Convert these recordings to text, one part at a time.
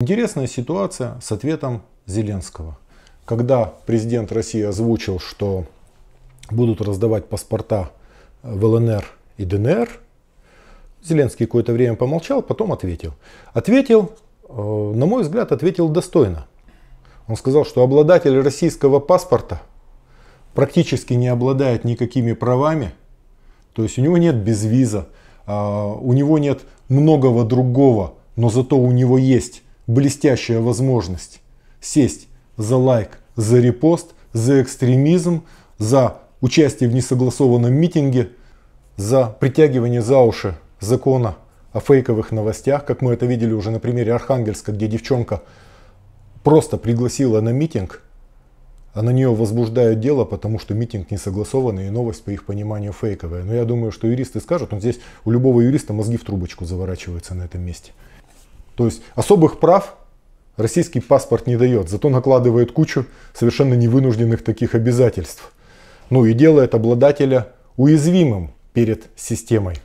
Интересная ситуация с ответом Зеленского. Когда президент России озвучил, что будут раздавать паспорта в ЛНР и ДНР, Зеленский какое-то время помолчал, потом ответил. Ответил, э, на мой взгляд, ответил достойно. Он сказал, что обладатель российского паспорта практически не обладает никакими правами, то есть у него нет безвиза, а, у него нет многого другого, но зато у него есть блестящая возможность сесть за лайк, за репост, за экстремизм, за участие в несогласованном митинге, за притягивание за уши закона о фейковых новостях, как мы это видели уже на примере Архангельска, где девчонка просто пригласила на митинг, а на нее возбуждают дело, потому что митинг несогласованный и новость, по их пониманию, фейковая. Но я думаю, что юристы скажут, но здесь у любого юриста мозги в трубочку заворачиваются на этом месте. То есть особых прав российский паспорт не дает, зато накладывает кучу совершенно невынужденных таких обязательств. Ну и делает обладателя уязвимым перед системой.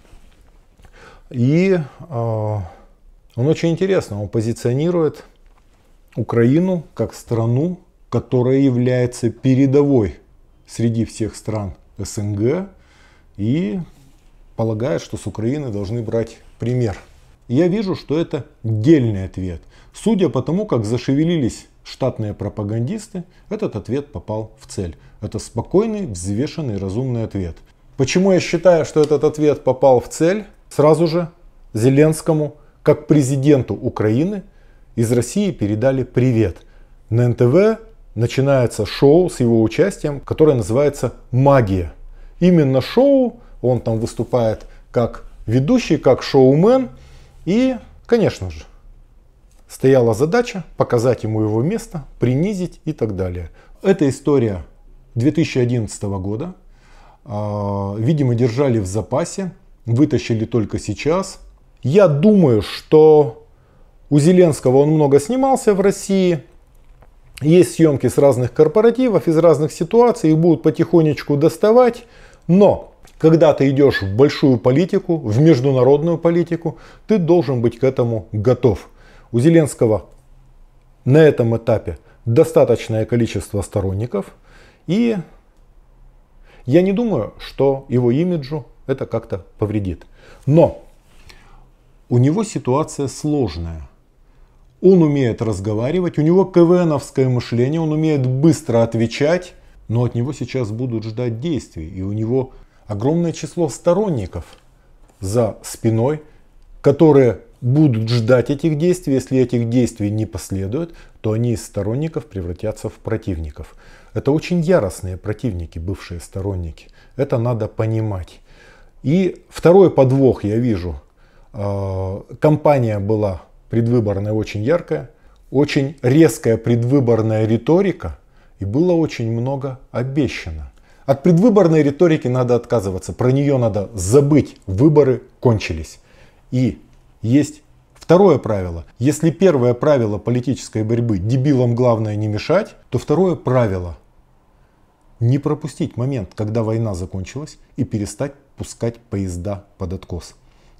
И э, он очень интересно, он позиционирует Украину как страну, которая является передовой среди всех стран СНГ и полагает, что с Украины должны брать пример. Я вижу, что это дельный ответ. Судя по тому, как зашевелились штатные пропагандисты, этот ответ попал в цель. Это спокойный, взвешенный, разумный ответ. Почему я считаю, что этот ответ попал в цель? Сразу же Зеленскому, как президенту Украины, из России передали привет. На НТВ начинается шоу с его участием, которое называется «Магия». Именно шоу, он там выступает как ведущий, как шоумен – и, конечно же, стояла задача показать ему его место, принизить и так далее. Эта история 2011 года. А, видимо, держали в запасе, вытащили только сейчас. Я думаю, что у Зеленского он много снимался в России. Есть съемки с разных корпоративов, из разных ситуаций, их будут потихонечку доставать. Но когда ты идешь в большую политику, в международную политику, ты должен быть к этому готов. У Зеленского на этом этапе достаточное количество сторонников, и я не думаю, что его имиджу это как-то повредит. Но у него ситуация сложная. Он умеет разговаривать, у него КВНовское мышление, он умеет быстро отвечать, но от него сейчас будут ждать действий, и у него огромное число сторонников за спиной, которые будут ждать этих действий. Если этих действий не последует, то они из сторонников превратятся в противников. Это очень яростные противники, бывшие сторонники. Это надо понимать. И второй подвох я вижу. А, компания была предвыборная очень яркая, очень резкая предвыборная риторика, и было очень много обещано. От предвыборной риторики надо отказываться, про нее надо забыть, выборы кончились. И есть второе правило. Если первое правило политической борьбы дебилам главное не мешать, то второе правило не пропустить момент, когда война закончилась и перестать пускать поезда под откос.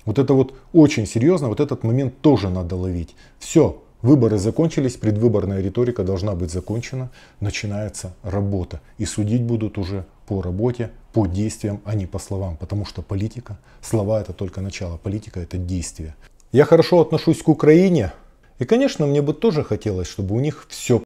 Вот это вот очень серьезно, вот этот момент тоже надо ловить. Все, выборы закончились, предвыборная риторика должна быть закончена, начинается работа. И судить будут уже по работе, по действиям, а не по словам. Потому что политика, слова это только начало, политика это действие. Я хорошо отношусь к Украине. И, конечно, мне бы тоже хотелось, чтобы у них все